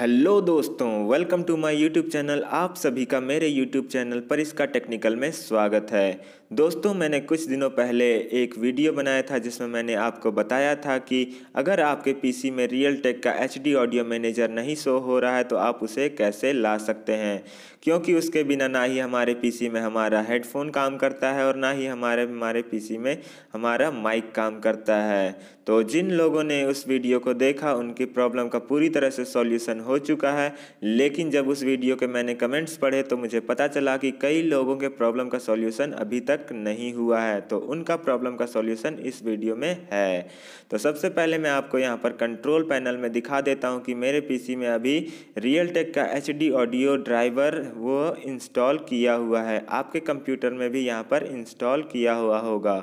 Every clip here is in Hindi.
हेलो दोस्तों welcome to my YouTube channel आप सभी का मेरे यूट्यूब चैनल पर इसका टेक्निकल में स्वागत है दोस्तों मैंने कुछ दिनों पहले एक वीडियो बनाया था जिसमें मैंने आपको बताया था कि अगर आपके पीसी में रियल टेक का एच ऑडियो मैनेजर नहीं शो हो रहा है तो आप उसे कैसे ला सकते हैं क्योंकि उसके बिना ना ही हमारे पीसी में हमारा हेडफोन काम करता है और ना ही हमारे हमारे पीसी में हमारा माइक काम करता है तो जिन लोगों ने उस वीडियो को देखा उनकी प्रॉब्लम का पूरी तरह से सॉल्यूशन हो चुका है लेकिन जब उस वीडियो के मैंने कमेंट्स पढ़े तो मुझे पता चला कि कई लोगों के प्रॉब्लम का सॉल्यूशन अभी तक कनेक्ट नहीं हुआ है तो उनका प्रॉब्लम का सॉल्यूशन इस वीडियो में है तो सबसे पहले मैं आपको यहाँ पर कंट्रोल पैनल में दिखा देता हूँ कि मेरे पीसी में अभी रियल टेक का एच ऑडियो ड्राइवर वो इंस्टॉल किया हुआ है आपके कंप्यूटर में भी यहाँ पर इंस्टॉल किया हुआ होगा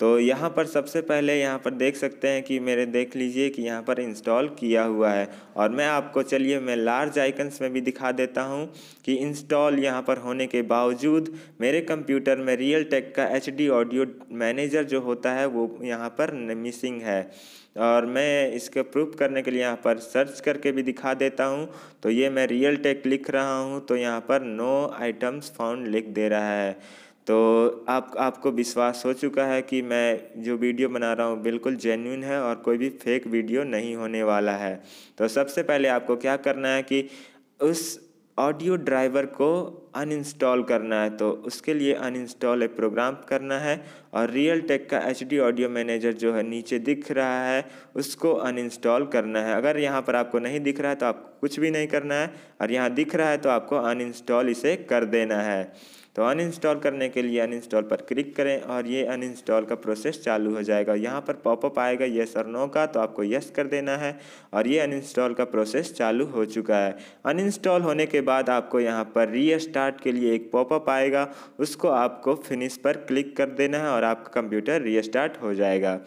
तो यहाँ पर सबसे पहले यहाँ पर देख सकते हैं कि मेरे देख लीजिए कि यहाँ पर इंस्टॉल किया हुआ है और मैं आपको चलिए मैं लार्ज आइकन्स में भी दिखा देता हूँ कि इंस्टॉल यहाँ पर होने के बावजूद मेरे कंप्यूटर में रियल टेक का एच ऑडियो मैनेजर जो होता है वो यहाँ पर मिसिंग है और मैं इसके प्रूफ करने के लिए यहाँ पर सर्च करके भी दिखा देता हूँ तो ये मैं रियल टेक लिख रहा हूँ तो यहाँ पर नो आइटम्स फाउंड लिख दे रहा है तो आप आपको विश्वास हो चुका है कि मैं जो वीडियो बना रहा हूँ बिल्कुल जेन्यून है और कोई भी फेक वीडियो नहीं होने वाला है तो सबसे पहले आपको क्या करना है कि उस ऑडियो ड्राइवर को अनइंस्टॉल करना है तो उसके लिए अनइंस्टॉल एक प्रोग्राम करना है और रियल टेक का एच ऑडियो मैनेजर जो है नीचे दिख रहा है उसको अनइंस्टॉल करना है अगर यहाँ पर आपको नहीं दिख रहा है तो आपको कुछ भी नहीं करना है और यहाँ दिख रहा है तो आपको अनइंस्टॉल इसे कर देना है तो अनइंस्टॉल करने के लिए अनइंस्टॉल पर क्लिक करें और ये अनइंस्टॉल का प्रोसेस चालू हो जाएगा यहाँ पर पॉपअप आएगा येस और नो का तो आपको यस कर देना है और ये अनइंस्टॉल का प्रोसेस चालू हो चुका है अनइंस्टॉल होने के बाद आपको यहाँ पर रीस्टार्ट के लिए एक पॉपअप आएगा उसको आपको फिनिश पर क्लिक कर देना है और आपका कंप्यूटर रीस्टार्ट हो जाएगा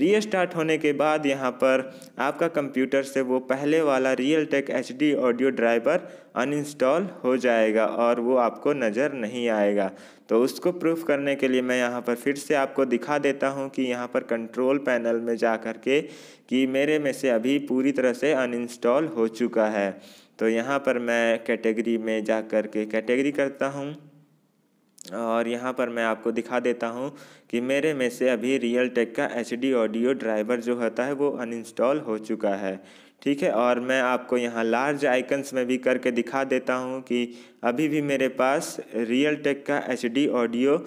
रीस्टार्ट होने के बाद यहाँ पर आपका कंप्यूटर से वो पहले वाला Realtek H audio driver uninstall हो जाएगा और वो आपको नज़र नहीं आएगा तो उसको प्रूफ करने के लिए मैं यहाँ पर फिर से आपको दिखा देता हूँ कि यहाँ पर कंट्रोल पैनल में जा कर के कि मेरे में से अभी पूरी तरह से अनइंस्टॉल हो चुका है तो यहाँ पर मैं कैटेगरी में जा कर के कैटेगरी करता हूँ और यहाँ पर मैं आपको दिखा देता हूँ कि मेरे में से अभी रियल टेक का एच ऑडियो ड्राइवर जो होता है वो अनइंस्टॉल हो चुका है ठीक है और मैं आपको यहाँ लार्ज आइकन्स में भी करके दिखा देता हूँ कि अभी भी मेरे पास रियल टेक का एच ऑडियो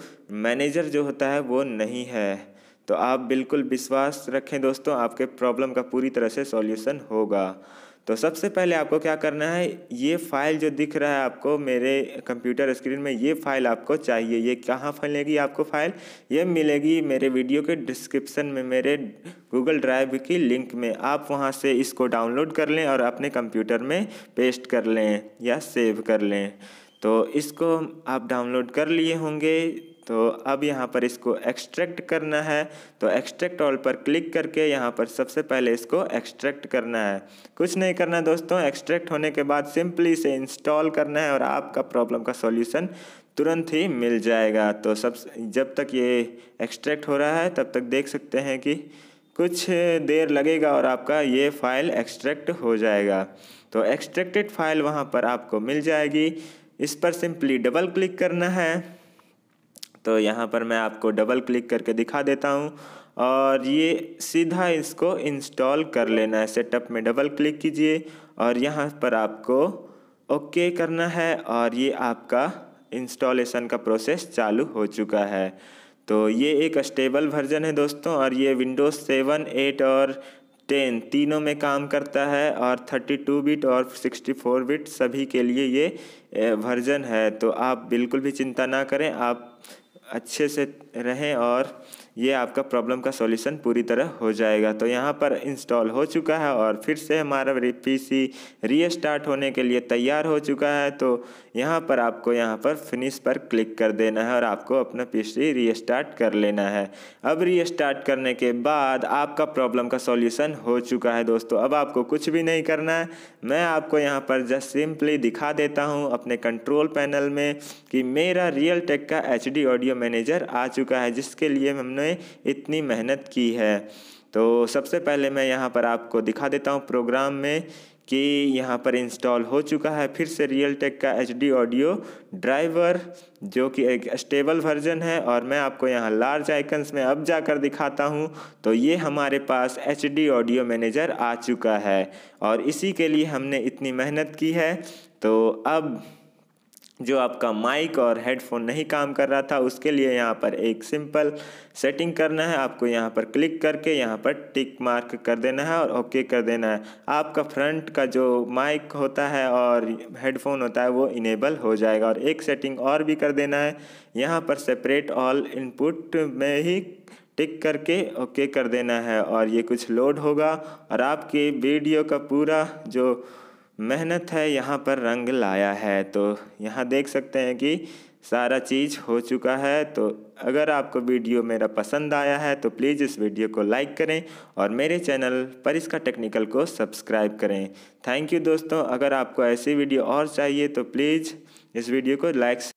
मैनेजर जो होता है वो नहीं है तो आप बिल्कुल विश्वास रखें दोस्तों आपके प्रॉब्लम का पूरी तरह से सॉल्यूशन होगा तो सबसे पहले आपको क्या करना है ये फाइल जो दिख रहा है आपको मेरे कंप्यूटर स्क्रीन में ये फाइल आपको चाहिए ये कहाँ फैलेगी आपको फाइल ये मिलेगी मेरे वीडियो के डिस्क्रिप्शन में मेरे गूगल ड्राइव की लिंक में आप वहाँ से इसको डाउनलोड कर लें और अपने कंप्यूटर में पेस्ट कर लें या सेव कर लें तो इसको आप डाउनलोड कर लिए होंगे तो अब यहाँ पर इसको एक्सट्रैक्ट करना है तो एक्सट्रैक्ट ऑल पर क्लिक करके यहाँ पर सबसे पहले इसको एक्सट्रैक्ट करना है कुछ नहीं करना दोस्तों एक्सट्रैक्ट होने के बाद सिंपली इसे इंस्टॉल करना है और आपका प्रॉब्लम का सॉल्यूशन तुरंत ही मिल जाएगा तो सब जब तक ये एक्सट्रैक्ट हो रहा है तब तक देख सकते हैं कि कुछ देर लगेगा और आपका ये फाइल एक्सट्रैक्ट हो जाएगा तो एक्सट्रैक्टेड फाइल वहाँ पर आपको मिल जाएगी इस पर सिंपली डबल क्लिक करना है तो यहाँ पर मैं आपको डबल क्लिक करके दिखा देता हूँ और ये सीधा इसको इंस्टॉल कर लेना है सेटअप में डबल क्लिक कीजिए और यहाँ पर आपको ओके करना है और ये आपका इंस्टॉलेशन का प्रोसेस चालू हो चुका है तो ये एक स्टेबल वर्जन है दोस्तों और ये विंडोज़ सेवन एट और टेन तीनों में काम करता है और थर्टी टू बिट और सिक्सटी फोर बिट सभी के लिए ये वर्जन है तो आप बिल्कुल भी चिंता ना करें आप अच्छे से रहें और ये आपका प्रॉब्लम का सॉल्यूशन पूरी तरह हो जाएगा तो यहाँ पर इंस्टॉल हो चुका है और फिर से हमारा पी सी रीस्टार्ट होने के लिए तैयार हो चुका है तो यहाँ पर आपको यहाँ पर फिनिश पर क्लिक कर देना है और आपको अपना पी सी रीस्टार्ट कर लेना है अब रीस्टार्ट करने के बाद आपका प्रॉब्लम का सॉल्यूशन हो चुका है दोस्तों अब आपको कुछ भी नहीं करना है मैं आपको यहाँ पर जस्ट सिंपली दिखा देता हूँ अपने कंट्रोल पैनल में कि मेरा रियल टेक का एच ऑडियो मैनेजर आ चुका है जिसके लिए हमने उन्होंने इतनी मेहनत की है तो सबसे पहले मैं यहाँ पर आपको दिखा देता हूँ प्रोग्राम में कि यहाँ पर इंस्टॉल हो चुका है फिर से रियल टेक का एच ऑडियो ड्राइवर जो कि एक स्टेबल वर्जन है और मैं आपको यहाँ लार्ज आइकन्स में अब जाकर दिखाता हूँ तो ये हमारे पास एच ऑडियो मैनेजर आ चुका है और इसी के लिए हमने इतनी मेहनत की है तो अब जो आपका माइक और हेडफोन नहीं काम कर रहा था उसके लिए यहाँ पर एक सिंपल सेटिंग करना है आपको यहाँ पर क्लिक करके यहाँ पर टिक मार्क कर देना है और ओके कर देना है आपका फ्रंट का जो माइक होता है और हेडफोन होता है वो इनेबल हो जाएगा और एक सेटिंग और भी कर देना है यहाँ पर सेपरेट ऑल इनपुट में ही टिक करके ओके कर देना है और ये कुछ लोड होगा और आपके वीडियो का पूरा जो मेहनत है यहाँ पर रंग लाया है तो यहाँ देख सकते हैं कि सारा चीज़ हो चुका है तो अगर आपको वीडियो मेरा पसंद आया है तो प्लीज़ इस वीडियो को लाइक करें और मेरे चैनल पर इसका टेक्निकल को सब्सक्राइब करें थैंक यू दोस्तों अगर आपको ऐसी वीडियो और चाहिए तो प्लीज़ इस वीडियो को लाइक